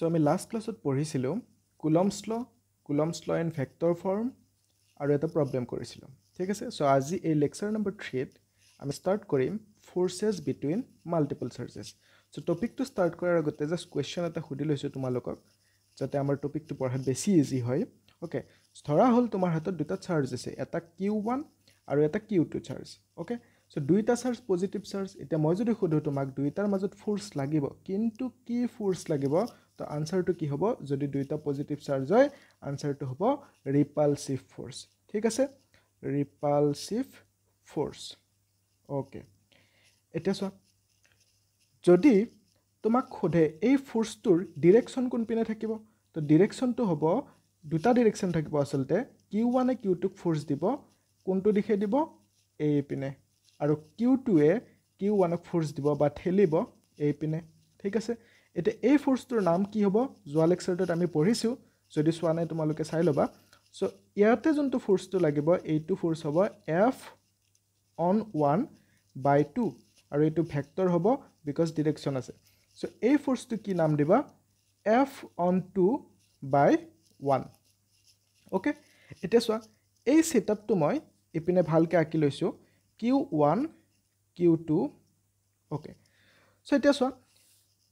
চ' আমি লাষ্ট ক্লাছত পঢ়িছিলোঁ coulomb's law' coulomb's law' and vector form আৰু এটা প্ৰব্লেম কৰিছিলোঁ ঠিক আছে চ' আজি এই লেকচাৰ নম্বৰ থ্ৰীত আমি ষ্টাৰ্ট কৰিম forces between multiple charges so' টপিকটো ষ্টাৰ্ট কৰাৰ আগতে জাষ্ট কুৱেশ্যন এটা সুধি লৈছোঁ তোমালোকক যাতে আমাৰ টপিকটো পঢ়াত বেছি ইজি হয় অ'কে ধৰা হ'ল তোমাৰ হাতত দুটা চাৰ্জ আছে এটা কিউ ওৱান আৰু এটা Q two charge okay so' দুইটা চাৰ্জ পজিটিভ চাৰ্জ এতিয়া মই যদি সোধোঁ তোমাক দুইটাৰ মাজত ফ'ৰ্চ লাগিব কিন্তু কি ফ'ৰ্চ লাগিব তো আনচাৰটো কি হ'ব যদি দুয়োটা পজিটিভ চাৰ্জ হয় আনচাৰটো হ'ব ৰিপালচিভ ফ'ৰ্চ ঠিক আছে ৰিপালচিভ ফ'ৰ্চ অ'কে এতিয়া চোৱা যদি তোমাক সোধে এই ফ'ৰ্চটোৰ ডিৰেকশ্যন কোনপিনে থাকিব তো ডিৰেকশ্যনটো হ'ব দুটা ডিৰেকশ্যন থাকিব আচলতে কিউ ওৱানে কিউ টুক ফ'ৰ্চ দিব কোনটো দিশে দিব এইপিনে আৰু কিউ টুৱে কিউ ওৱানক ফ'ৰ্চ দিব বা ঠেলিব এইপিনে ঠিক আছে এতিয়া এই ফৰ্চটোৰ নাম কি হ'ব যোৱা লেকচাৰটোত আমি পঢ়িছোঁ যদি চোৱা নাই তোমালোকে চাই ল'বা চ' ইয়াতে যোনটো ফ'ৰ্চটো লাগিব এইটো ফ'ৰ্চ হ'ব F on one by two আৰু এইটো ভেক্টৰ হ'ব বিকজ ডিৰেকশ্যন আছে চ' এই ফ'ৰ্চটো কি নাম দিবা F on two by one okay এতিয়া চোৱা এই চেটআপটো মই ইপিনে ভালকৈ আঁকি লৈছোঁ Q one Q two okay so' এতিয়া চোৱা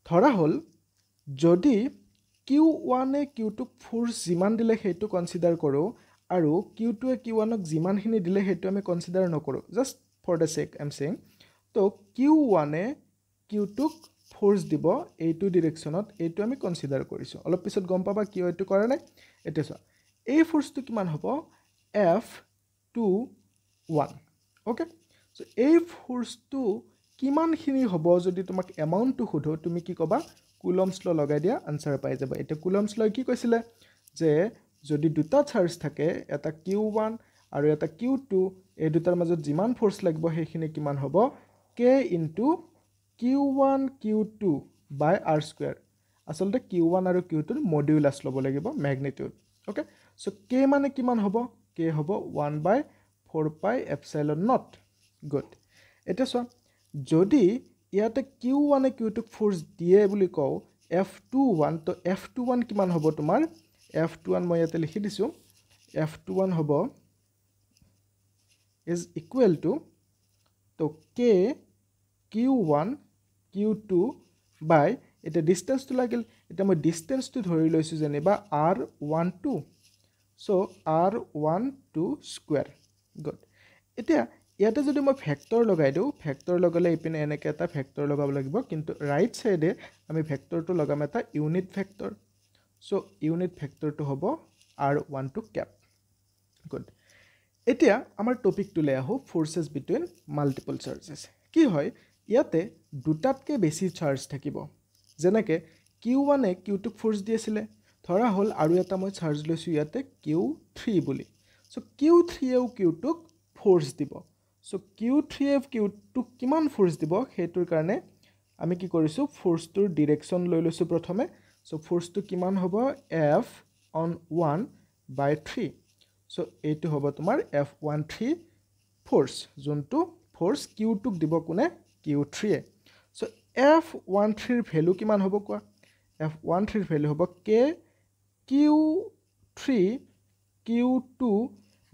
ধৰা হ'ল যদি কিউ ওৱানে কিউ টুক ফ'ৰ্চ যিমান দিলে সেইটো কনচিডাৰ কৰোঁ আৰু কিউ টুৱে কিউ ওৱানক যিমানখিনি দিলে সেইটো আমি কনচিডাৰ নকৰোঁ জাষ্ট ফৰ দ্য চেক এম চেং তো কিউ ওৱানে কিউ টুক ফ'ৰ্চ দিব এইটো ডিৰেকশ্যনত এইটো আমি কনচিডাৰ কৰিছোঁ অলপ পিছত গম পাবা কিয় এইটো কৰা নাই এতিয়া চোৱা এই ফ'ৰ্চটো কিমান হ'ব F two one okay so' এই ফ'ৰ্চটো কিমানখিনি হ'ব যদি তোমাক এমাউণ্টটো সোধোঁ তুমি কি ক'বা কুলমছ ল' লগাই দিয়া আনচাৰ পাই যাবা এতিয়া কুলমছ লয় কি কৈছিলে যে যদি দুটা চাৰ্জ থাকে এটা কিউ ওৱান আৰু এটা কিউ টু এই দুটাৰ মাজত যিমান ফ'ৰ্চ লাগিব সেইখিনি কিমান হ'ব K into Q one Q two by R square আচলতে কিউ ওৱান আৰু কিউ টুৰ মডিউলাছ ল'ব লাগিব মেগনিটিউড অ'কে চ' কে মানে কিমান হ'ব কে হ'ব one by four pi epsilon naught good এতিয়া চোৱা যদি ইয়াতে কিউ ওৱানে কিউ টুক ফ'ৰ্চ দিয়ে বুলি কওঁ এফ টু ওৱান ত' এফ টু ওৱান কিমান হ'ব তোমাৰ এফ টু ওৱান মই ইয়াতে লিখি দিছোঁ এফ টু ওৱান হ'ব ইজ ইকুৱেল টু ত' K Q one Q two by এতিয়া ডিষ্টেঞ্চটো লাগিল এতিয়া মই ডিষ্টেঞ্চটো ধৰি লৈছোঁ যেনিবা R one two so' R one two square good এতিয়া ইয়াতে যদি মই ভেক্টৰ লগাই দিওঁ ভেক্টৰ লগালে ইপিনে এনেকৈ এটা ফেক্টৰ লগাব লাগিব কিন্তু ৰাইট চাইডে আমি ভেক্টৰটো লগাম এটা ইউনিট ফেক্টৰ চ' ইউনিট ফেক্টৰটো হ'ব R one two cap good এতিয়া আমাৰ টপিকটোলৈ আহোঁ ফ'ৰ্চেছ বিটুইন মাল্টিপল চাৰ্জেছ কি হয় ইয়াতে দুটাতকৈ বেছি চাৰ্জ থাকিব যেনেকৈ কিউ ওৱানে কিউ টুক ফ'ৰ্চ আছিলে ধৰা হ'ল আৰু এটা মই চাৰ্জ লৈছোঁ ইয়াতে কিউ থ্ৰী বুলি চ' কিউ থ্ৰীয়েও কিউ টুক ফ'ৰ্চ দিব so' Q three F Q টুক কিমান ফ'ৰ্চ দিব সেইটোৰ কাৰণে আমি কি কৰিছোঁ ফ'ৰ্চটোৰ ডিৰেকশ্যন লৈ লৈছোঁ প্ৰথমে চ' ফ'ৰ্চটো কিমান হ'ব F on one by three so' এইটো হ'ব তোমাৰ এফ ওৱান থ্ৰী ফ'ৰ্চ যোনটো ফ'ৰ্চ কিউ টুক দিব কোনে কিউ থ্ৰীয়ে চ' এফ ওৱান থ্ৰীৰ ভেলু কিমান হ'ব কোৱা এফ ওৱান থ্ৰীৰ ভেলু হ'ব K Q three Q two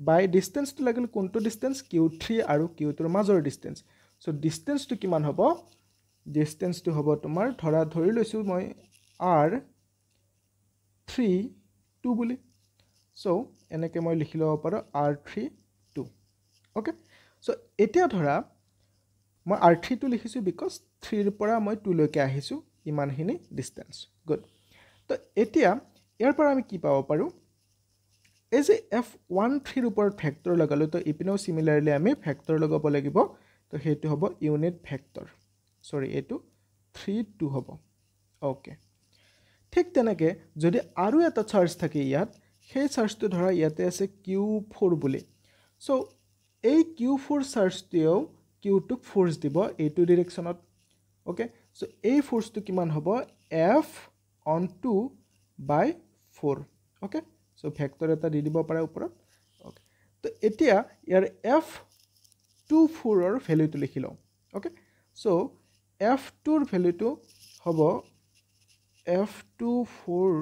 by ডিষ্টেঞ্চটো লাগিল কোনটো ডিষ্টেঞ্চ কিউ থ্ৰী আৰু কিউ টুৰ মাজৰ ডিষ্টেঞ্চ চ' ডিষ্টেঞ্চটো কিমান হ'ব ডিষ্টেঞ্চটো হ'ব তোমাৰ ধৰা ধৰি লৈছোঁ মই আৰ থ্ৰী টু বুলি চ' এনেকৈ মই লিখি ল'ব পাৰোঁ R three two okay so' এতিয়া ধৰা মই আৰ থ্ৰীটো লিখিছোঁ বিকজ থ্ৰীৰ পৰা মই টুলৈকে আহিছোঁ ইমানখিনি ডিষ্টেঞ্চ গুড তো এতিয়া ইয়াৰ পৰা আমি কি পাব পাৰোঁ এই যে এফ ওৱান থ্ৰীৰ ওপৰত ফেক্টৰ লগালোঁ তো ইপিনেও চিমিলাৰলি আমি ফেক্টৰ লগাব লাগিব তো সেইটো হ'ব ইউনিট ফেক্টৰ চৰি এইটো থ্ৰী টু হ'ব অ'কে ঠিক তেনেকৈ যদি আৰু এটা চাৰ্জ থাকে ইয়াত সেই চাৰ্জটো ধৰা ইয়াতে আছে কিউ ফ'ৰ বুলি চ' এই কিউ ফ'ৰ চাৰ্জটোৱেও কিউ টুক ফ'ৰ্চ দিব এইটো ডিৰেকশ্যনত অ'কে চ' এই ফ'ৰ্চটো কিমান হ'ব F on two by four okay so' vector এটা দি দিব পাৰে ওপৰত অ'কে তো এতিয়া ইয়াৰ এফ টু ফ'ৰৰ ভেলিউটো লিখি লওঁ অ'কে চ' এফ টুৰ ভেলিউটো হ'ব F two four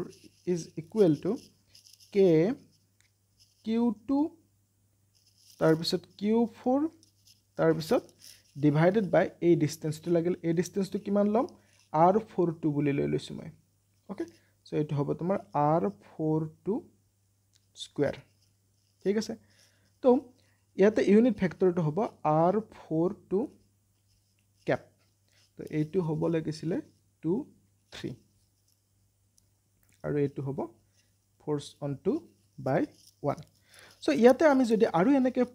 is equal to K Q two তাৰপিছত কিউ ফ'ৰ তাৰপিছত ডিভাইডেড বাই এই ডিষ্টেঞ্চটো লাগিল এই ডিষ্টেঞ্চটো কিমান ল'ম আৰ ফ'ৰ টু বুলি লৈ লৈছোঁ মই অ'কে চ' এইটো হ'ব তোমাৰ আৰ ফ'ৰ টু স্কুৱেৰ ঠিক আছে তো ইয়াতে ইউনিট ফেক্টৰটো হ'ব আৰ ফ'ৰ টু কেপ তো এইটো হ'ব লাগিছিলে টু থ্ৰী আৰু এইটো হ'ব force on two by one so' ইয়াতে আমি যদি আৰু এনেকৈ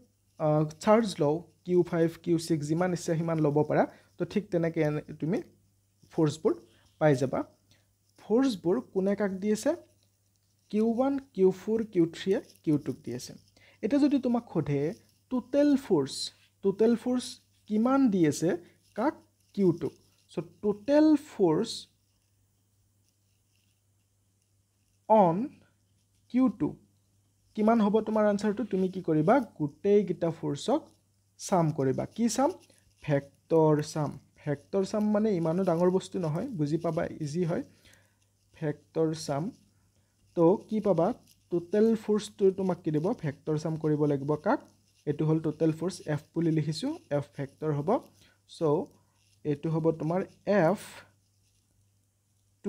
চাৰ্জ লওঁ কিউ ফাইভ কিউ ছিক্স যিমান ইচ্ছা সিমান ল'ব পাৰা তো ঠিক তেনেকৈ তুমি ফ'ৰ্চবোৰ পাই যাবা ফ'ৰ্চবোৰ কোনে কাক দিছে Q one Q four Q থ্ৰীয়ে কিউ টুক দি আছে এতিয়া যদি তোমাক সোধে টোটেল ফ'ৰ্চ টোটেল ফ'ৰ্চ কিমান দি আছে কাক কিউ টুক so' total force on Q two কিমান হ'ব তোমাৰ আনচাৰটো তুমি কি কৰিবা গোটেইকেইটা ফ'ৰ্চক চাম কৰিবা কি চাম ফেক্টৰ চাম ফেক্টৰ চাম মানে ইমানো ডাঙৰ বস্তু নহয় বুজি পাবা ইজি হয় ফেক্টৰ চাম তো কি পাবা টোটেল ফোৰ্সটো তোমাক কি দিব ভেক্টৰ সাম কৰিব লাগিব কাক এটো হল টোটেল ফোৰ্স এফ বুলি লিখিছো এফ ভেক্টৰ হব সো এটো হব তোমাৰ F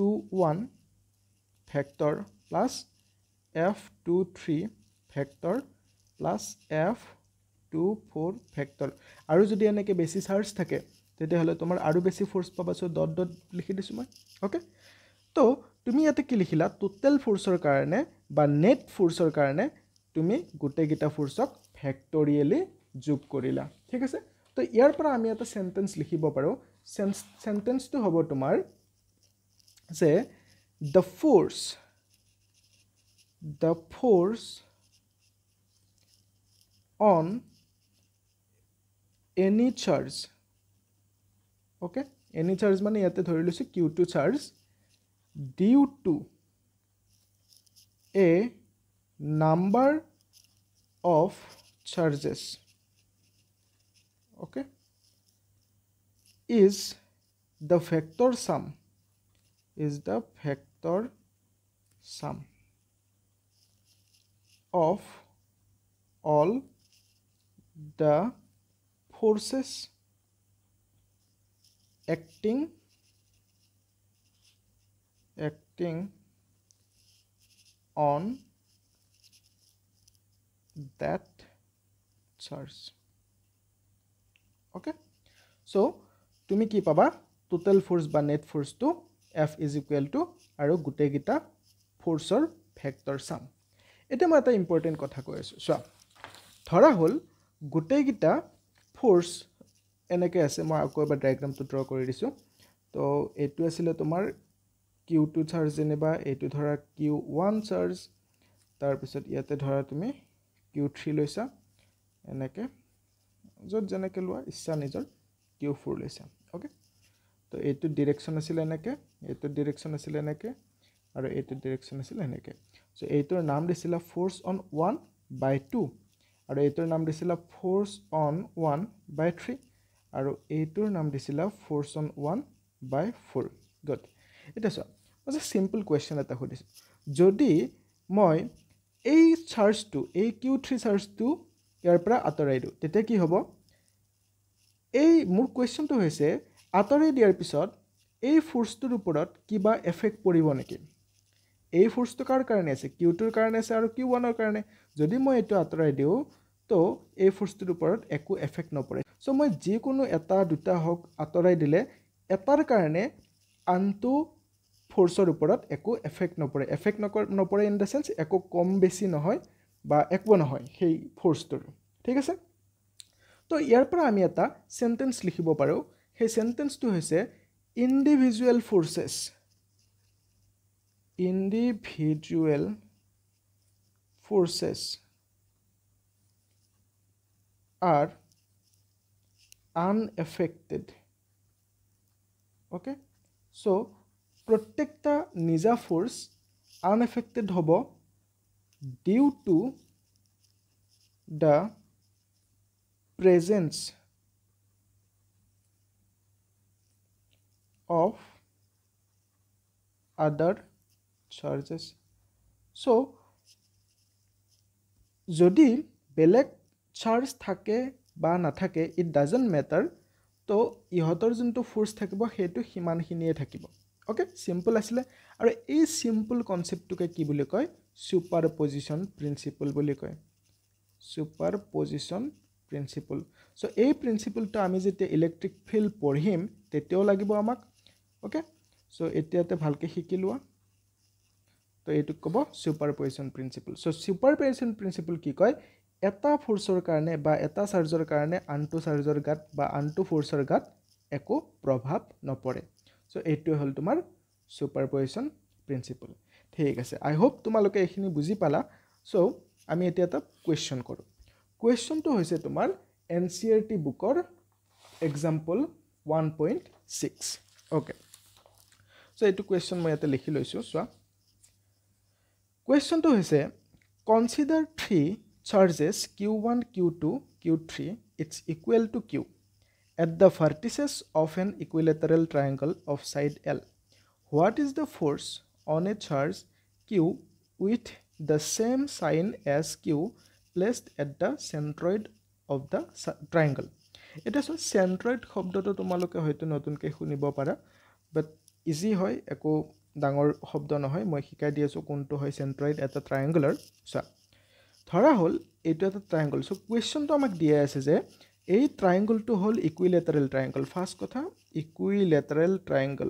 2 1 vector plus F 2 3 vector plus F 2 4 vector আৰু যদি এনেকে বেছি চার্জ থাকে তেতে হলে তোমার আরো বেশি ফোর্স পাবা সো ডট ডট লিখি দিছো মই ওকে তো তুমি ইয়াতে কি লিখিলা টোটেল ফ'ৰ্চৰ কাৰণে বা নেট ফ'ৰ্চৰ কাৰণে তুমি গোটেইকেইটা ফ'ৰ্চক ফেক্টৰিয়েলি যোগ কৰিলা ঠিক আছে তো ইয়াৰ পৰা আমি এটা চেণ্টেঞ্চ লিখিব পাৰোঁ চেণ্টেঞ্চটো হ'ব তোমাৰ যে the force the force on any charge okay any charge মানে ইয়াতে ধৰি লৈছোঁ Q two charge due to a number of charges okay is the vector sum is the vector sum of all the forces acting acting on that charge okay so তুমি কি পাবা total force বা net ফ'ৰ্চটো F is equal to আৰু গোটেইকেইটা ফৰ্চৰ factor চাম এতিয়া মই এটা ইম্পৰ্টেণ্ট কথা কৈ আছোঁ চোৱা ধৰা হ'ল গোটেইকেইটা ফ'ৰ্চ এনেকৈ আছে মই আকৌ এবাৰ ডায়েগ্ৰামটো ড্ৰ কৰি দিছোঁ তো এইটো আছিলে তোমাৰ কিউ টু চাৰ্জ যেনিবা এইটো ধৰা কিউ ওৱান চাৰ্জ তাৰপিছত ইয়াতে ধৰা তুমি কিউ থ্ৰী লৈছা এনেকৈ য'ত যেনেকৈ লোৱা ইচ্ছা নিজৰ কিউ ফ'ৰ লৈছা অ'কে তো এইটো ডিৰেকশ্যন আছিলে এনেকৈ এইটো ডিৰেকশ্যন আছিলে এনেকৈ আৰু এইটো ডিৰেকশ্যন আছিলে এনেকৈ চ' এইটোৰ নাম দিছিলা force on one by two আৰু এইটোৰ নাম দিছিলা force on one by three আৰু এইটোৰ নাম দিছিলা force on one by four good এতিয়া চোৱা আজ এ চিম্পল কুৱেশ্যন এটা সুধিছোঁ যদি মই এই চাৰ্জটো এই কিউ থ্ৰী চাৰ্জটো ইয়াৰ পৰা আঁতৰাই দিওঁ তেতিয়া কি হ'ব এই মোৰ কুৱেশ্যনটো হৈছে আঁতৰাই দিয়াৰ পিছত এই ফ'ৰ্চটোৰ ওপৰত কিবা এফেক্ট পৰিব নেকি এই ফ'ৰ্চটো কাৰ কাৰণে আছে কিউ টুৰ কাৰণে আছে আৰু কিউ ওৱানৰ কাৰণে যদি মই এইটো আঁতৰাই দিওঁ তো এই ফ'ৰ্চটোৰ ওপৰত একো এফেক্ট নপৰে চ' মই যিকোনো এটা দুটা হওক আঁতৰাই দিলে এটাৰ কাৰণে আনটো ফৰ্চৰ ওপৰত একো এফেক্ট নপৰে এফেক্ট নক নপৰে ইন দ্য চেন্স একো কম বেছি নহয় বা একো নহয় সেই ফ'ৰ্চটোৰ ঠিক আছে তো ইয়াৰ পৰা আমি এটা চেণ্টেন্স লিখিব পাৰোঁ সেই চেণ্টেঞ্চটো হৈছে individual forces individual forces are unaffected okay so' প্ৰত্যেকটা নিজা ফ'ৰ্চ আনএফেক্টেড হ'ব due to the presence of other charges so' যদি বেলেগ চাৰ্জ থাকে বা নাথাকে ইট ডাজেণ্ট মেটাৰ তো ইহঁতৰ যোনটো ফ'ৰ্চ থাকিব সেইটো সিমানখিনিয়ে থাকিব অ'কে চিম্পল আছিলে আৰু এই চিম্পল কনচেপ্টটোকে কি বুলি কয় ছুপাৰ পজিশ্যন প্ৰিন্সিপল বুলি কয় ছুপাৰ পজিশ্যন প্ৰিন্সিপল চ' এই প্ৰিন্সিপলটো আমি যেতিয়া ইলেক্ট্ৰিক ফিল্ড পঢ়িম তেতিয়াও লাগিব আমাক অ'কে চ' এতিয়াতে ভালকৈ শিকি লোৱা তো এইটোক ক'ব superposition principle so' superposition principle কি কয় এটা ফ'ৰ্চৰ কাৰণে বা এটা চাৰ্জৰ কাৰণে আনটো চাৰ্জৰ গাত বা আনটো ফ'ৰ্চৰ গাত একো প্ৰভাৱ নপৰে চ' এইটোৱে হ'ল তোমাৰ ছুপাৰপজিশ্যন প্ৰিন্সিপল ঠিক আছে আই হোপ তোমালোকে এইখিনি বুজি পালা চ' আমি এতিয়া এটা কুৱেশ্যন কৰোঁ কুৱেশ্যনটো হৈছে তোমাৰ এন চি আৰ টি বুকৰ example one point six okay so' এইটো কুৱেশ্যন মই ইয়াতে লিখি লৈছোঁ চোৱা কুৱেশ্যনটো হৈছে consider three charges Q one Q two Q three it's equal to Q at the vertices of an equilateral triangle of side L. What is the force on a charge Q with the same sign as Q placed at the centroid of the triangle? It is a centroid hobdoto to maloke hoitun otunke hunibopara, but easy hoi echo dangor hobdono hoi, mohikadias okunto hoi centroid at the triangular. So, thora hole, it is a triangle. So, question to make DS is a এই ট্ৰাইংগলটো হ'ল equilateral triangle first কথা equilateral triangle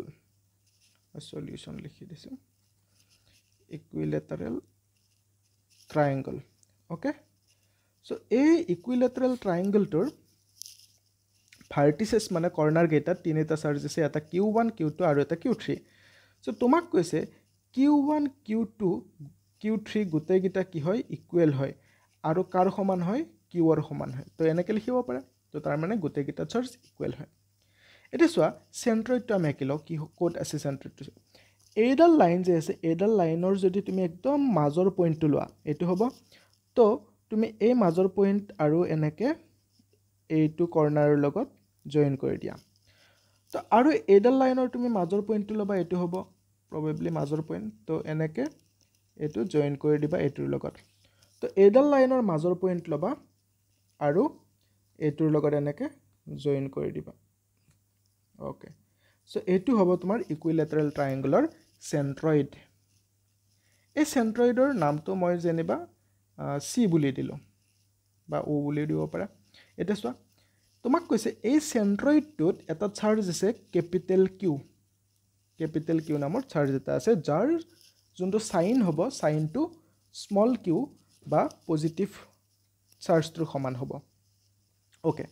মই solution লিখি দিছোঁ equilateral triangle okay so' এই equilateral ট্ৰাইংগলটোৰ ভাৰ্টিচেছ মানে কৰ্ণাৰকেইটাত তিনিটা চাৰ্জেছে এটা কিউ ওৱান কিউ টু আৰু এটা কিউ থ্ৰী চ' তোমাক কৈছে Q one Q two Q three গোটেইকেইটা কি হয় ইকুৱেল হয় আৰু কাৰ সমান হয় কিৱৰ সমান হয় তো এনেকৈ লিখিব পাৰে তো তাৰ মানে গোটেইকেইটা চাৰ্জ ইকুৱেল হয় এতিয়া চোৱা চেণ্ট্ৰইডটো আমি আঁকি লওঁ কি ক'ত আছে চেণ্ট্ৰইডটো এইডাল লাইন যে আছে এইডাল লাইনৰ যদি তুমি একদম মাজৰ পইণ্টটো লোৱা এইটো হ'ব তো তুমি এই মাজৰ পইণ্ট আৰু এনেকৈ এইটো কৰ্ণাৰৰ লগত জইন কৰি দিয়া তো আৰু এইডাল লাইনৰ তুমি মাজৰ পইণ্টটো ল'বা এইটো হ'ব প্ৰবেবলি মাজৰ পইণ্ট তো এনেকৈ এইটো জইন কৰি দিবা এইটোৰ লগত তো এইডাল লাইনৰ মাজৰ পইণ্ট ল'বা আৰু এইটোৰ লগত এনেকৈ জইন কৰি দিবা অ'কে চ' এইটো হ'ব তোমাৰ ইকুইলেটাৰেল ট্ৰাইংগুলাৰ চেণ্ট্ৰইড এই চেণ্ট্ৰইডৰ নামটো মই যেনিবা চি বুলি দিলোঁ বা অ' বুলি দিব পাৰা এতিয়া চোৱা তোমাক কৈছে এই চেণ্ট্ৰইডটোত এটা চাৰ্জ আছে কেপিটেল কিউ কেপিটেল কিউ নামৰ চাৰ্জ এটা আছে যাৰ যোনটো চাইন হ'ব চাইনটো স্মল কিউ বা পজিটিভ চাৰ্জটোৰ সমান হ'ব অ'কে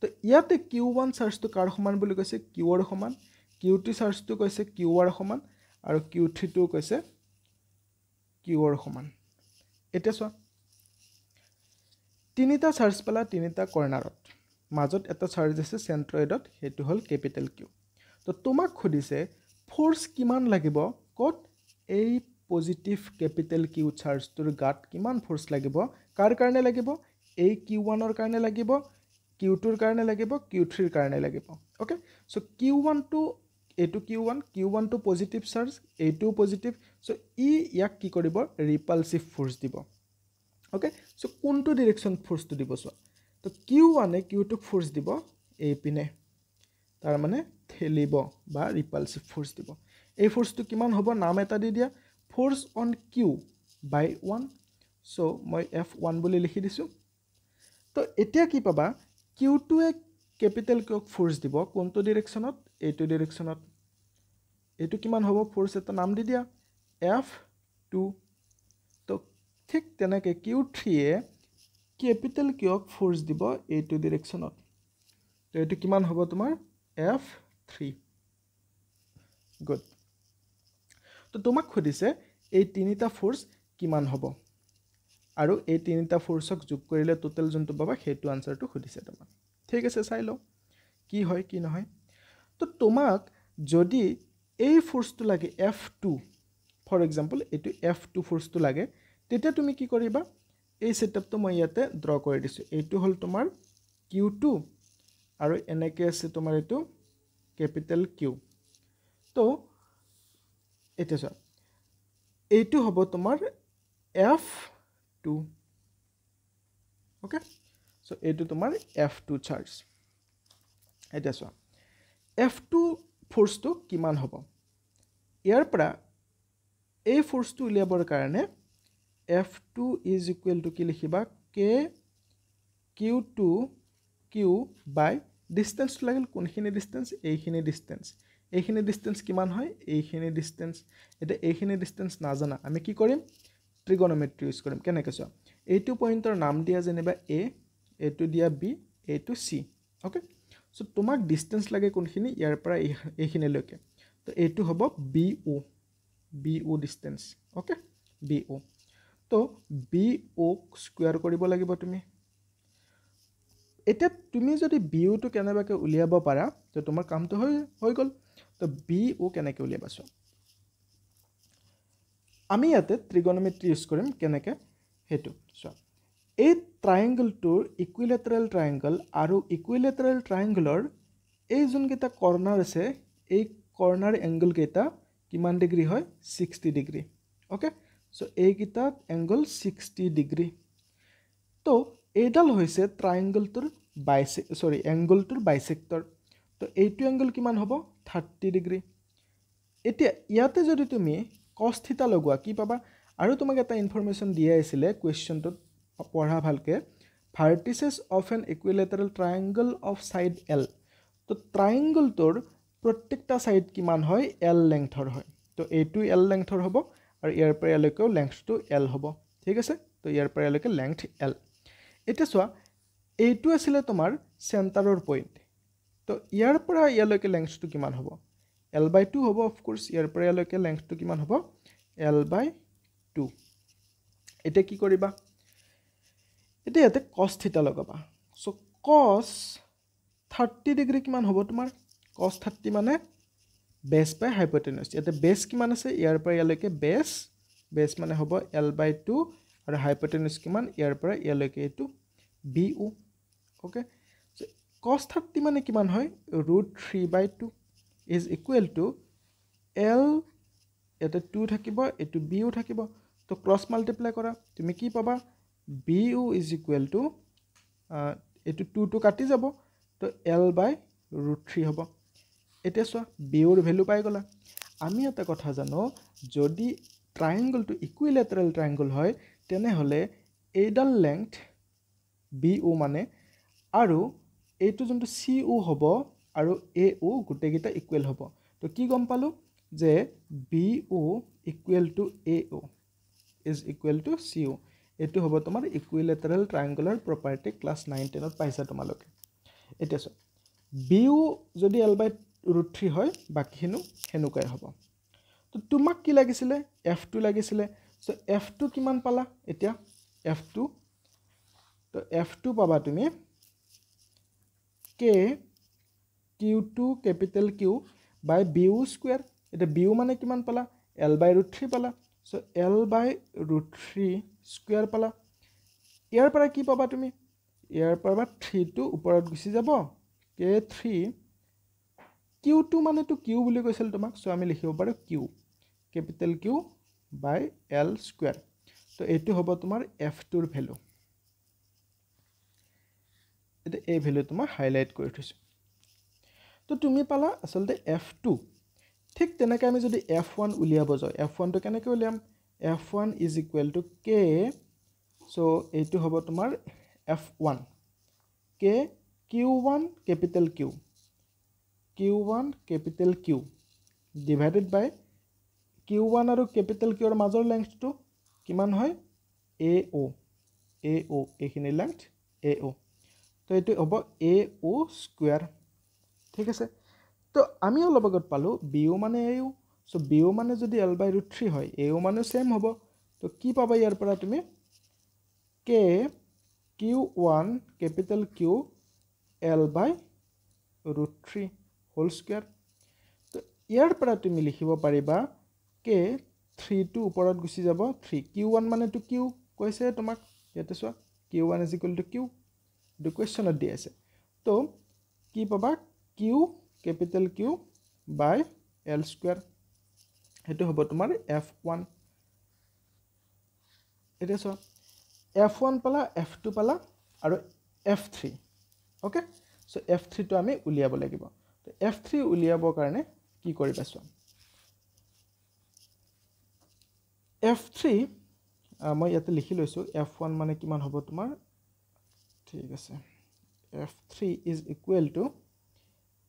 তো ইয়াতে কিউ ওৱান চাৰ্জটো কাৰ সমান বুলি কৈছে কিউৰ সমান কিউ টু চাৰ্জটো কৈছে কিউ আৰ সমান আৰু কিউ থ্ৰীটো কৈছে কিউৰ সমান এতিয়া চোৱা তিনিটা চাৰ্জ পেলাই তিনিটা কৰ্ণাৰত মাজত এটা চাৰ্জ আছে চেণ্ট্ৰইডত সেইটো হ'ল কেপিটেল কিউ তো তোমাক সুধিছে ফ'ৰ্চ কিমান লাগিব ক'ত এই পজিটিভ কেপিটেল কিউ চাৰ্জটোৰ গাত কিমান ফ'ৰ্চ লাগিব কাৰ কাৰণে লাগিব এই কিউ ওৱানৰ কাৰণে লাগিব কিউ টুৰ কাৰণে লাগিব কিউ থ্ৰীৰ কাৰণে লাগিব অ'কে চ' কিউ টু এইটো কিউ ওৱান কিউ ওৱানটো পজিটিভ চাৰ্জ এইটোও পজিটিভ চ' ই ইয়াক কি কৰিব ৰিপালচিভ ফ'ৰ্চ দিব অ'কে চ' কোনটো ডিৰেকশ্যন ফ'ৰ্চটো দিব চোৱা তো কিউ ওৱানে কিউ টুক ফ'ৰ্চ দিব এইপিনে তাৰমানে ঠেলিব বা ৰিপালচিভ ফ'ৰ্চ দিব এই ফ'ৰ্চটো কিমান হ'ব নাম এটা দি দিয়া force on Q by one so' মই এফ ওৱান বুলি লিখি দিছোঁ তো এতিয়া কি পাবা কিউ টুৱে কেপিটেল কিউক ফ'ৰ্চ দিব কোনটো ডিৰেকশ্যনত এইটো ডিৰেকশ্যনত এইটো কিমান হ'ব ফ'ৰ্চ এটা নাম দি দিয়া এফ টু তো ঠিক তেনেকৈ কিউ থ্ৰীয়ে কেপিটেল কিউক ফ'ৰ্চ দিব এইটো ডিৰেকশ্যনত তো এইটো কিমান হ'ব তোমাৰ এফ থ্ৰী গুড তো তোমাক সুধিছে এই তিনিটা ফ'ৰ্চ কিমান হ'ব আৰু এই তিনিটা ফ'ৰ্চক যোগ কৰিলে টোটেল যোনটো পাবা সেইটো আনচাৰটো সুধিছে তোমাক ঠিক আছে চাই লওঁ কি হয় কি নহয় তো তোমাক যদি এই ফ'ৰ্চটো লাগে এফ টু ফৰ এক্সাম্পল এইটো এফ টু ফ'ৰ্চটো লাগে তেতিয়া তুমি কি কৰিবা এই ছেটআপটো মই ইয়াতে ড্ৰ কৰি দিছোঁ এইটো হ'ল তোমাৰ কিউ টু আৰু এনেকৈ আছে তোমাৰ এইটো কেপিটেল কিউ তো এতিয়া চোৱা এইটো হ'ব তোমাৰ এফ টু অ'কে চ' এইটো তোমাৰ এফ টু চাৰ্জ এতিয়া চোৱা এফ টু ফ'ৰ্চটো কিমান হ'ব ইয়াৰ পৰা এই ফ'ৰ্চটো উলিয়াবৰ কাৰণে F two is equal to কি লিখিবা K Q two Q by ডিষ্টেঞ্চটো লাগিল কোনখিনি ডিষ্টেঞ্চ এইখিনি ডিষ্টেঞ্চ এইখিনি ডিষ্টেঞ্চ কিমান হয় এইখিনি ডিষ্টেঞ্চ এতিয়া এইখিনি ডিষ্টেঞ্চ নাজানা আমি কি কৰিম ত্ৰিগণমেট্ৰি ইউজ কৰিম কেনেকৈ চোৱা এইটো পইণ্টৰ নাম দিয়া যেনিবা এ এইটো দিয়া বি এইটো চি অ'কে চ' তোমাক ডিষ্টেঞ্চ লাগে কোনখিনি ইয়াৰ পৰা এইখিনিলৈকে তো এইটো হ'ব B O' B O' distance okay B O' তো বি অ'ক স্কুৱেৰ কৰিব লাগিব তুমি এতিয়া তুমি যদি বি অ'টো কেনেবাকৈ উলিয়াব পাৰা তো তোমাৰ কামটো হৈ হৈ গ'ল তো বি অ' কেনেকৈ উলিয়াবা চোৱা আমি ইয়াতে ত্ৰিগণমিত্ৰি ইউজ কৰিম কেনেকৈ সেইটো চোৱা এই ট্ৰায়েংগলটোৰ ইকুইলেটাৰেল ট্ৰায়েংগল আৰু ইকুইলেটাৰেল ট্ৰায়েংগলৰ এই যোনকেইটা কৰ্ণাৰ আছে এই কৰ্ণাৰ এংগলকেইটা কিমান ডিগ্ৰী হয় ছিক্সটি ডিগ্ৰী অ'কে চ' এইকেইটা এংগল ছিক্সটি ডিগ্ৰী ত' এইডাল হৈছে ট্ৰায়েংগলটোৰ বাইছে চৰি এংগলটোৰ বাইচেক্টৰ ত' এইটো এংগল কিমান হ'ব থাৰ্টি ডিগ্ৰী এতিয়া ইয়াতে যদি তুমি কষ্টিতা লগোৱা কি পাবা আৰু তোমাক এটা ইনফৰ্মেশ্যন দিয়া আছিলে কুৱেশ্যনটোত পঢ়া ভালকৈ vertices of an equilateral triangle of side L তো ট্ৰায়েংগলটোৰ প্ৰত্যেকটা ছাইড কিমান হয় এল লেংথৰ হয় তো এইটো এল লেংথৰ হ'ব আৰু ইয়াৰ পৰা ইয়ালৈকেও লেংথটো এল হ'ব ঠিক আছে তো ইয়াৰ পৰা ইয়ালৈকে লেংথ এল এতিয়া চোৱা এইটো আছিলে তোমাৰ চেণ্টাৰৰ পইণ্ট তো ইয়াৰ পৰা ইয়ালৈকে লেংথটো কিমান হ'ব এল বাই টু হ'ব অফকোৰ্ছ ইয়াৰ পৰা ইয়ালৈকে লেংথটো কিমান হ'ব এল বাই টু এতিয়া কি কৰিবা এতিয়া ইয়াতে কছ থিতা লগাবা চ' কছ থাৰ্টি ডিগ্ৰী কিমান হ'ব তোমাৰ কছ থাৰ্টি মানে বেছ পাই হাইপটেনাছ ইয়াতে বেছ কিমান আছে ইয়াৰ পৰা ইয়ালৈকে বেছ বেছ মানে হ'ব এল বাই টু আৰু হাইপটেনাছ কিমান ইয়াৰ পৰা ইয়ালৈকে এইটো B O okay cos thirty মানে কিমান হয় root three by two is equal to L ইয়াতে টু থাকিব এইটো বিও থাকিব তো ক্ৰছ মাল্টিপ্লাই কৰা তুমি কি পাবা B U is equal to এইটো টুটো কাটি যাব তো এল বাই ৰুট থ্ৰী হ'ব এতিয়া চোৱা বিউৰ ভেলু পাই গ'লা আমি এটা কথা জানো যদি ট্ৰাইংগলটো ইকুৱেলেটাৰেল ট্ৰাইংগল হয় তেনেহ'লে এইডাল লেংথ বি ও মানে আৰু এইটো যোনটো চি ও হ'ব আৰু এ ও গোটেইকেইটা ইকুৱেল হ'ব তো কি গম পালোঁ যে B O equal to A O is equal to C O এইটো হ'ব তোমাৰ equilateral triangular property class nine টেনত পাইছা তোমালোকে এতিয়া চোৱা বি ও যদি এল বাই ৰুট থ্ৰী হয় বাকীখিনিও সেনেকুৱাই হ'ব তো তোমাক কি লাগিছিলে এফ টু লাগিছিলে চ' এফ টু কিমান পালা এতিয়া এফ টু তো এফ টু পাবা তুমি K Q two capital Q by B U square এতিয়া বিউ মানে কিমান পালা এল বাই ৰুট থ্ৰী পালা so' L by root three square পালা ইয়াৰ পৰা কি পাবা তুমি ইয়াৰ পৰা থ্ৰীটো ওপৰত গুচি যাব কে থ্ৰী কিউ টু মানেতো কিউ বুলি কৈছিল তোমাক চ' আমি লিখিব পাৰোঁ Q capital Q by L square তো এইটো হ'ব তোমাৰ এফ টুৰ ভেলু এতিয়া এই ভেলু তোমাৰ হাইলাইট কৰি থৈছোঁ তো তুমি পালা আচলতে এফ টু ঠিক তেনেকৈ আমি যদি এফ ওৱান উলিয়াব যাওঁ এফ ওৱানটো কেনেকৈ উলিয়াম F one is equal to K so' এইটো হ'ব তোমাৰ F one K Q one capital Q Q one capital Q divided by Q one আৰু কেপিটেল কিউৰ মাজৰ লেংথটো কিমান হয় এ অ' এ অ' এইখিনি লেংথ এ অ' তো এইটো হ'ব এ অ' স্কুৱেৰ ঠিক আছে তো আমি অলপ আগত পালোঁ বি অ' মানে এ ইউ চ' বি মানে যদি এল বাই ৰুট থ্ৰী হয় এও মানে ছেম হ'ব তো কি পাবা ইয়াৰ পৰা তুমি K Q one capital Q L by root three whole square তো ইয়াৰ পৰা তুমি লিখিব পাৰিবা কে থ্ৰীটো ওপৰত গুচি যাব থ্ৰী কিউ ওৱান মানেতো কিউ কৈছে তোমাক ইয়াতে চোৱা Q one is equal to Q এইটো কুৱেশ্যনত দি আছে তো কি পাবা Q capital Q by L square সেইটো হ'ব তোমাৰ এফ ওৱান এতিয়া চোৱা এফ ওৱান পালা এফ টু পালা আৰু F three okay so' F থ্ৰীটো আমি উলিয়াব লাগিব এফ থ্ৰী উলিয়াবৰ কাৰণে কি কৰিবা চোৱা এফ থ্ৰী মই ইয়াতে লিখি লৈছোঁ এফ ওৱান মানে কিমান হ'ব তোমাৰ ঠিক আছে F three is equal to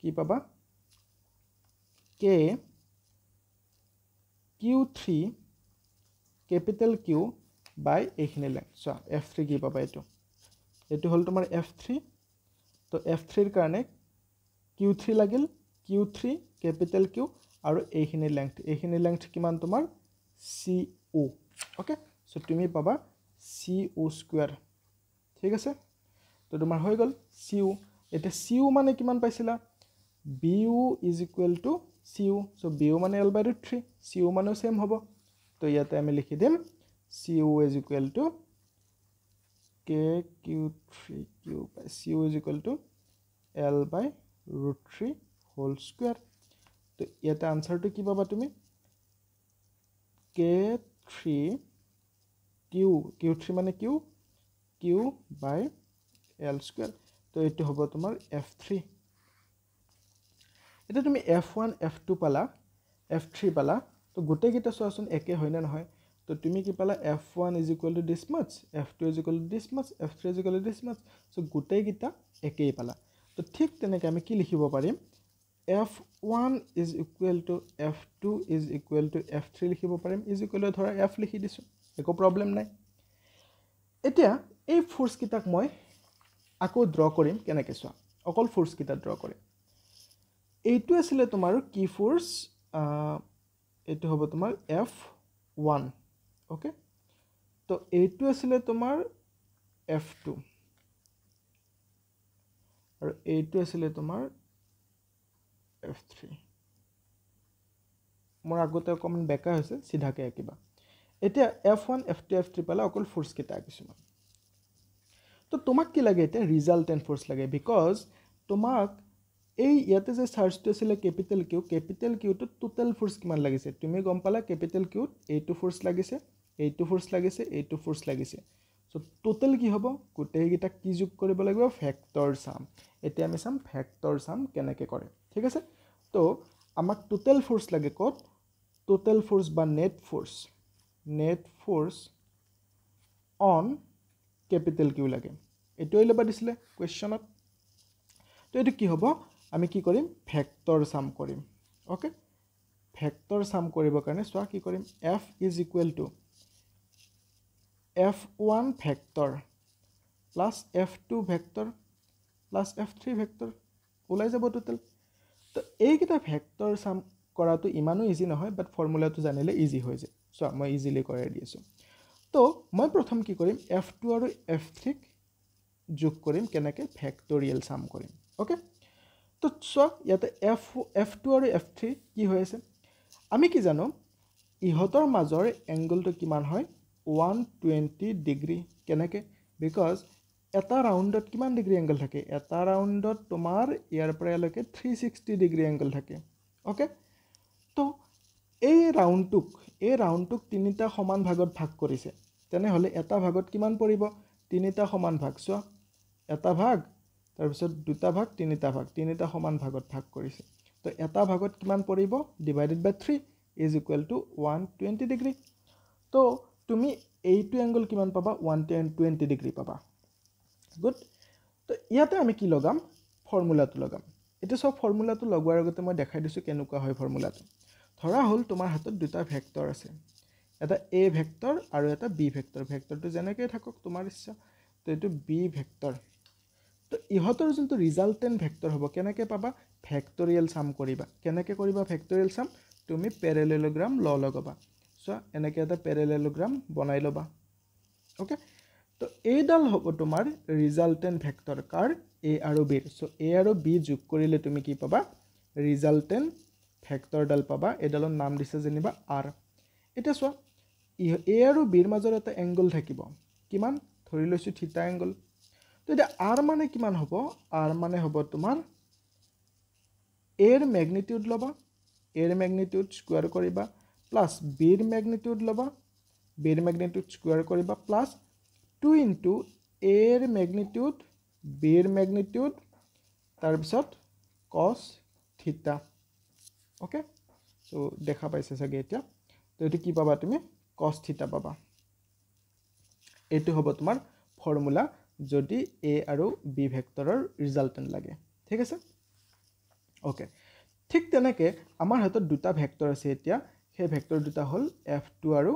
কি পাবা K Q three capital Q by এইখিনি লেংথ চোৱা এফ থ্ৰী কি পাবা এইটো এইটো হ'ল তোমাৰ এফ থ্ৰী তো এফ থ্ৰীৰ কাৰণে কিউ থ্ৰী লাগিল কিউ থ্ৰী কেপিটেল কিউ আৰু এইখিনি লেংথ এইখিনি লেংথ কিমান তোমাৰ চি ও অ'কে চ' তুমি পাবা চি ও স্কুৱেৰ ঠিক আছে তো তোমাৰ হৈ গ'ল চি ও এতিয়া চি ও মানে কিমান পাইছিলা B U is equal to C U so' B U মানে L by root three C U মানেও ছেম হ'ব তো ইয়াতে আমি লিখি দিম C U is equal to K Q three Q by C U is equal to L by root three whole square তো ইয়াতে আনচাৰটো কি পাবা তুমি K three Q Q three মানে Q Q by L square তো এইটো হ'ব তোমাৰ এফ থ্ৰী এতিয়া তুমি এফ ওৱান এফ টু পালা এফ থ্ৰী পালা তো গোটেইকেইটা চোৱাচোন একে হয়নে নহয় তো তুমি কি পালা F one is equal to this much F two is equal to this much F three is equal to this much so' গোটেইকেইটা একেই পালা তো ঠিক তেনেকৈ আমি কি লিখিব পাৰিম F one is equal to F two is equal to F three লিখিব পাৰিম ইজ ইকুৱেল টু ধৰা এফ লিখি দিছোঁ একো প্ৰব্লেম নাই এতিয়া এই ফ'ৰ্চকেইটাক মই আকৌ ড্ৰ কৰিম কেনেকৈ চোৱা অকল ফ'ৰ্চকেইটা ড্ৰ কৰিম এইটো আছিলে তোমাৰ কি ফ'ৰ্চ এইটো হ'ব তোমাৰ এফ ওৱান অ'কে ত' এইটো আছিলে তোমাৰ এফ টু আৰু এইটো আছিলে তোমাৰ এফ থ্ৰী মোৰ আগতে অকণমান বেকা হৈছে চিধাকৈ আঁকিবা এতিয়া F one F two F three পালে অকল ফ'ৰ্চকেইটা কিছুমান ত' তোমাক কি লাগে এতিয়া ৰিজাল্ট এণ্ড ফ'ৰ্চ লাগে বিকজ তোমাক এই ইয়াতে যে চাৰ্জটো আছিলে কেপিটেল কিউ কেপিটেল কিউটোত টোটেল ফ'ৰ্চ কিমান লাগিছে তুমি গম পালা কেপিটেল কিউত এইটো ফ'ৰ্চ লাগিছে এইটো ফ'ৰ্চ লাগিছে এইটো ফ'ৰ্চ লাগিছে চ' টোটেল কি হ'ব গোটেইকেইটাক কি যোগ কৰিব লাগিব ফেক্টৰ চাম এতিয়া আমি চাম ফেক্টৰ চাম কেনেকৈ কৰে ঠিক আছে তো আমাক টোটেল ফ'ৰ্চ লাগে ক'ত টোটেল ফ'ৰ্চ বা net force net force on capital Q লাগে এইটোৱে ল'ব দিছিলে কুৱেশ্যনত তো এইটো কি হ'ব আমি কি কৰিম ফেক্টৰ চাম কৰিম অ'কে ফেক্টৰ চাম কৰিবৰ কাৰণে চোৱা কি কৰিম F is equal to F one vector plus F two vector plus F three vector ওলাই যাব টোটেল তো এইকেইটা ফেক্টৰ চাম কৰাটো ইমানো ইজি নহয় বাট ফৰ্মুলাটো জানিলে ইজি হৈ যায় চোৱা মই ইজিলি কৰাই দি আছোঁ তো মই প্ৰথম কি কৰিম এফ টু আৰু এফ থ্ৰীক যোগ কৰিম কেনেকৈ ফেক্টৰিয়েল চাম কৰিম অ'কে তো চোৱা ইয়াতে এফ এফ টু আৰু এফ থ্ৰী কি হৈ আছে আমি কি জানো ইহঁতৰ মাজৰ এংগলটো কিমান হয় ওৱান টুৱেণ্টি ডিগ্ৰী কেনেকৈ বিকজ এটা ৰাউণ্ডত কিমান ডিগ্ৰী এংগল থাকে এটা ৰাউণ্ডত তোমাৰ ইয়াৰ পৰা ইয়ালৈকে থ্ৰী ছিক্সটি ডিগ্ৰী এংগল থাকে অ'কে তো এই ৰাউণ্ডটোক এই ৰাউণ্ডটোক তিনিটা সমান ভাগত ভাগ কৰিছে তেনেহ'লে এটা ভাগত কিমান পৰিব তিনিটা সমান ভাগ চোৱা এটা ভাগ তাৰপিছত দুটা ভাগ তিনিটা ভাগ তিনিটা সমান ভাগত ভাগ কৰিছে তো এটা ভাগত কিমান পৰিব divided by three is equal to one twenty degree তো তুমি এইটো এংগল কিমান পাবা ওৱান টেন টুৱেণ্টি ডিগ্ৰী পাবা গুড তো ইয়াতে আমি কি লগাম ফৰ্মুলাটো লগাম এতিয়া চব ফৰ্মুলাটো লগোৱাৰ আগতে মই দেখাই দিছোঁ কেনেকুৱা হয় ফৰ্মুলাটো ধৰা হ'ল তোমাৰ হাতত দুটা ভেক্টৰ আছে এটা এ ভেক্টৰ আৰু এটা বি ভেক্টৰ ভেক্টৰটো যেনেকৈয়ে থাকক তোমাৰ ইচ্ছা তো এইটো বি ভেক্টৰ তো ইহঁতৰ যোনটো ৰিজাল্টেণ্ট ভেক্টৰ হ'ব কেনেকৈ পাবা ভেক্টৰিয়েল চাম কৰিবা কেনেকৈ কৰিবা ফেক্টৰিয়েল চাম তুমি পেৰেলেলোগ্ৰাম ল লগাবা চোৱা এনেকৈ এটা পেৰেলেলোগ্ৰাম বনাই ল'বা অ'কে তো এইডাল হ'ব তোমাৰ ৰিজাল্টেণ্ট ভেক্টৰ কাৰ এ আৰু বিৰ চ' এ আৰু বি যোগ কৰিলে তুমি কি পাবা ৰিজাল্টেণ্ট ভেক্টৰডাল পাবা এইডালৰ নাম দিছে যেনিবা আৰ এতিয়া চোৱা ই এ আৰু বিৰ মাজৰ এটা এংগল থাকিব কিমান ধৰি লৈছোঁ থিতা এংগল তো এতিয়া আৰ মানে কিমান হ'ব আৰ মানে হ'ব তোমাৰ এৰ মেগনিটিউড ল'বা এৰ মেগনিটিউড স্কুৱাৰ কৰিবা প্লাছ বিৰ মেগনিটিউড ল'বা বিৰ মেগনিটিউড স্কুৱাৰ কৰিবা প্লাছ টু ইনটু এৰ মেগনিটিউড বিৰ মেগনিটিউড তাৰপিছত কছ থিতা অ'কে ত' দেখা পাইছে চাগে এতিয়া তো এইটো কি পাবা তুমি কছ থিতা পাবা এইটো হ'ব তোমাৰ ফৰ্মুলা যদি এ আৰু বি ভেক্টৰৰ ৰিজাল্টেণ্ট লাগে ঠিক আছে অ'কে ঠিক তেনেকৈ আমাৰ হাতত দুটা ভেক্টৰ আছে এতিয়া সেই ভেক্টৰ দুটা হ'ল এফ টু আৰু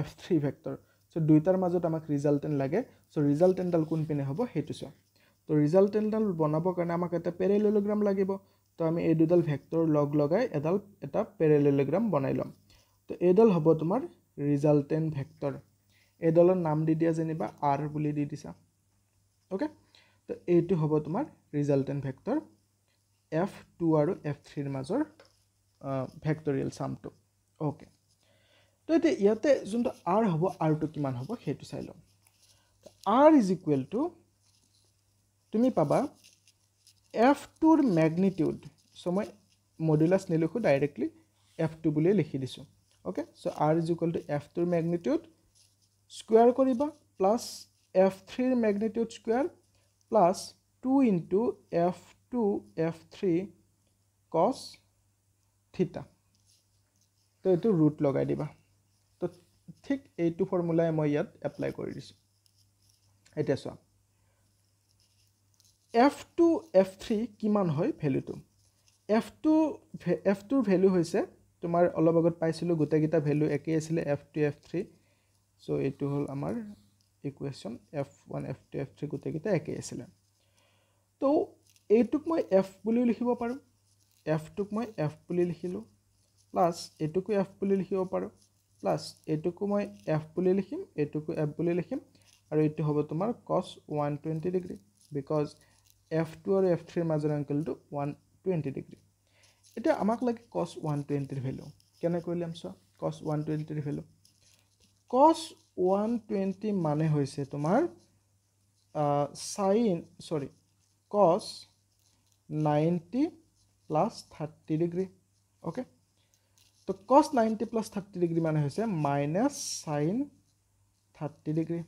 এফ থ্ৰী ভেক্টৰ চ' দুয়োটাৰ মাজত আমাক ৰিজাল্টেণ্ট লাগে চ' ৰিজাল্টেণ্টডাল কোনপিনে হ'ব সেইটো চোৱা তো ৰিজাল্টেণ্টডাল বনাবৰ কাৰণে আমাক এটা পেৰেলেলগ্ৰাম লাগিব তো আমি এই দুডাল ভেক্টৰ লগ লগাই এডাল এটা পেৰেলেলগ্ৰাম বনাই ল'ম তো এইডাল হ'ব তোমাৰ ৰিজাল্টেণ্ট ভেক্টৰ এইডালৰ নাম দি দিয়া যেনিবা আৰ বুলি দি দিছা ওকে তো এইটো হ'ব তোমাৰ ৰিজাল্টেণ্ট ভেক্টৰ এফ টু আৰু এফ থ্ৰীৰ মাজৰ ভেক্টৰিয়েল চামটো অ'কে তো এতিয়া ইয়াতে যোনটো আৰ হ'ব আৰটো কিমান হ'ব সেইটো চাই ল'ম আৰ ইজ ইকুৱেল টু তুমি পাবা এফ টুৰ মেগনিটিউড চ' মই মডুলাছ নিলিখোঁ ডাইৰেক্টলি এফ টু বুলিয়ে লিখি দিছোঁ অ'কে চ' R is equal to F টুৰ মেগনিটিউড স্কুৱাৰ কৰিবা প্লাছ এফ থ্ৰীৰ magnitude square plus two into F two F three cos theta তো এইটো ৰুট লগাই দিবা তো ঠিক এইটো ফৰ্মুলাই মই ইয়াত এপ্লাই কৰি দিছোঁ এতিয়া চোৱা এফ টু এফ থ্ৰী কিমান হয় ভেলুটো এফ টু এফ টুৰ ভেলু হৈছে তোমাৰ অলপ আগত পাইছিলোঁ গোটেইকেইটা ভেলু একেই আছিলে F two F three so' এইটো হ'ল আমাৰ এই question F one F two F three গোটেইকেইটা একেই আছিলে তো এইটোক মই এফ বুলিও লিখিব পাৰোঁ এফটোক মই এফ বুলি লিখিলোঁ প্লাছ এইটোকো এফ বুলি লিখিব পাৰোঁ প্লাছ এইটোকো মই এফ বুলি লিখিম এইটোকো এফ বুলি লিখিম আৰু এইটো হ'ব তোমাৰ cos one twenty degree because F two আৰু এফ থ্ৰীৰ মাজৰ এংকেলটো ওৱান টুৱেণ্টি ডিগ্ৰী এতিয়া আমাক লাগে কছ ওৱান টুৱেণ্টিৰ ভেল্যু কেনেকৈ ল'ম চোৱা কছ ওৱান টুৱেণ্টিৰ ভেল্যু কছ ওৱান টুৱেণ্টি মানে হৈছে তোমাৰ sine sorry cos ninety plus thirty degree okay তো cos ninety plus thirty degree মানে হৈছে minus sine thirty degree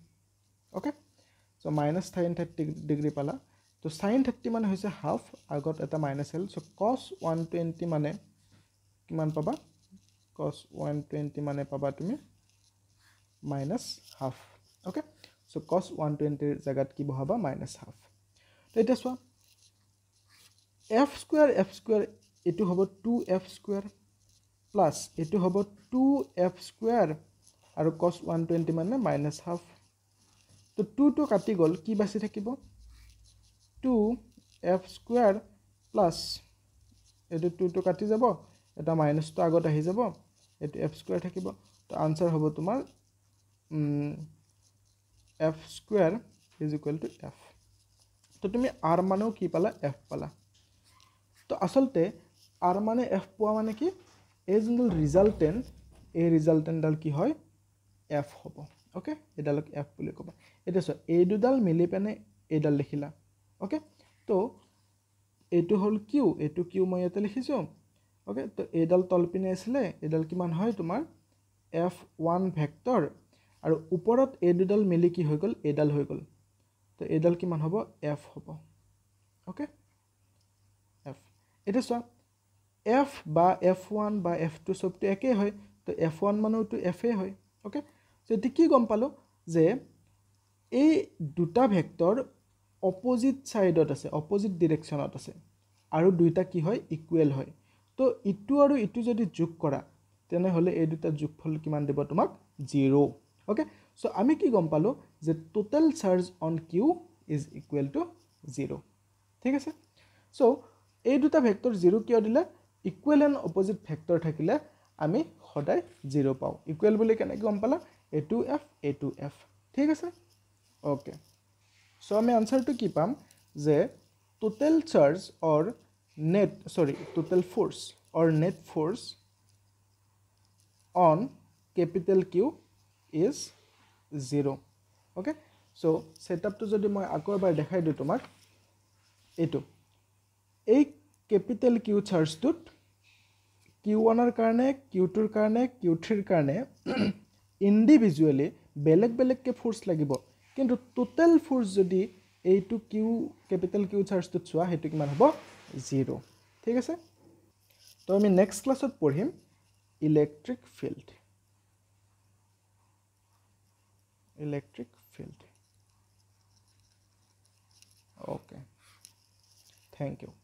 okay so' minus sine thirty degree পালা তো চাইন থাৰ্টি মানে হৈছে হাফ আগত এটা মাইনাছ আহিল চ' কছ ওৱান টুৱেণ্টি মানে কিমান পাবা কছ ওৱান টুৱেণ্টি মানে পাবা তুমি মাইনাছ হাফ অ'কে চ' কছ ওৱান টুৱেণ্টিৰ জেগাত কি বহাবা মাইনাছ হাফ তো এতিয়া চোৱা এফ স্কুৱেৰ এফ স্কুৱেৰ এইটো হ'ব টু এফ স্কুৱেৰ প্লাছ এইটো হ'ব টু এফ স্কুৱেৰ আৰু কছ ওৱান টুৱেণ্টি মানে মাইনাছ হাফ তো টুটো কাটি গ'ল কি বাচি থাকিব টু এফ স্কুৱেৰ প্লাছ এইটো টুটো কাটি যাব এটা মাইনাছটো আগত আহি যাব এইটো এফ স্কুৱেৰ থাকিব তো আনচাৰ হ'ব তোমাৰ F square is equal to F তো তুমি আৰ মানেও কি পালা এফ পালা তো আচলতে আৰ মানে এফ পোৱা মানে কি এই যোনডাল ৰিজাল্টেণ্ট এই ৰিজাল্টেণ্টডাল কি হয় এফ হ'ব অ'কে এইডালক এফ বুলি ক'বা এতিয়া চোৱা এই দুডাল মিলি পেনে এইডাল লিখিলা অ'কে তো এইটো হ'ল কিউ এইটো কিউ মই ইয়াতে লিখিছোঁ অ'কে তো এইডাল তলপিনে আছিলে এইডাল কিমান হয় তোমাৰ এফ ওৱান ভেক্টৰ আৰু ওপৰত এই দুডাল মিলি কি হৈ গ'ল এডাল হৈ গ'ল তো এইডাল কিমান হ'ব এফ হ'ব অ'কে এফ এতিয়া চোৱা এফ বা এফ ওৱান বা এফ টু চবটো একেই হয় তো এফ ওৱান মানুহটো এফেই হয় অ'কে তো এতিয়া কি গম পালোঁ যে এই দুটা ভেক্টৰ অপজিট ছাইডত আছে অপজিট ডিৰেকশ্যনত আছে আৰু দুইটা কি হয় ইকুৱেল হয় তো ইটো আৰু ইটো যদি যোগ কৰা তেনেহ'লে এই দুটা যোগফল কিমান দিব তোমাক জিৰ' অ'কে চ' আমি কি গম পালোঁ যে total charge on Q is equal to zero' ঠিক আছে চ' এই দুটা ভেক্টৰ জিৰ' কিয় দিলে ইকুৱেল এণ্ড অপজিট ভেক্টৰ থাকিলে আমি সদায় জিৰ' পাওঁ ইকুৱেল বুলি কেনেকৈ গম পালা A two F A two F ঠিক আছে অ'কে চ' আমি আনচাৰটো কি পাম যে total charge or net sorry total force or net force on capital Q is zero' okay so' চেটআপটো যদি মই আকৌ এবাৰ দেখাই দিওঁ তোমাক এইটো এই কেপিটেল কিউ চাৰ্জটোত কিউ ওৱানৰ কাৰণে কিউ টুৰ কাৰণে কিউ থ্ৰীৰ কাৰণে ইণ্ডিভিজুৱেলি বেলেগ বেলেগকৈ ফ'ৰ্চ লাগিব কিন্তু টোটেল ফ'ৰ্চ যদি এইটো কিউ কেপিটেল কিউ চাৰ্জটোত চোৱা সেইটো কিমান হ'ব জিৰ' ঠিক আছে তো আমি নেক্সট ক্লাছত পঢ়িম electric field electric field okay thank you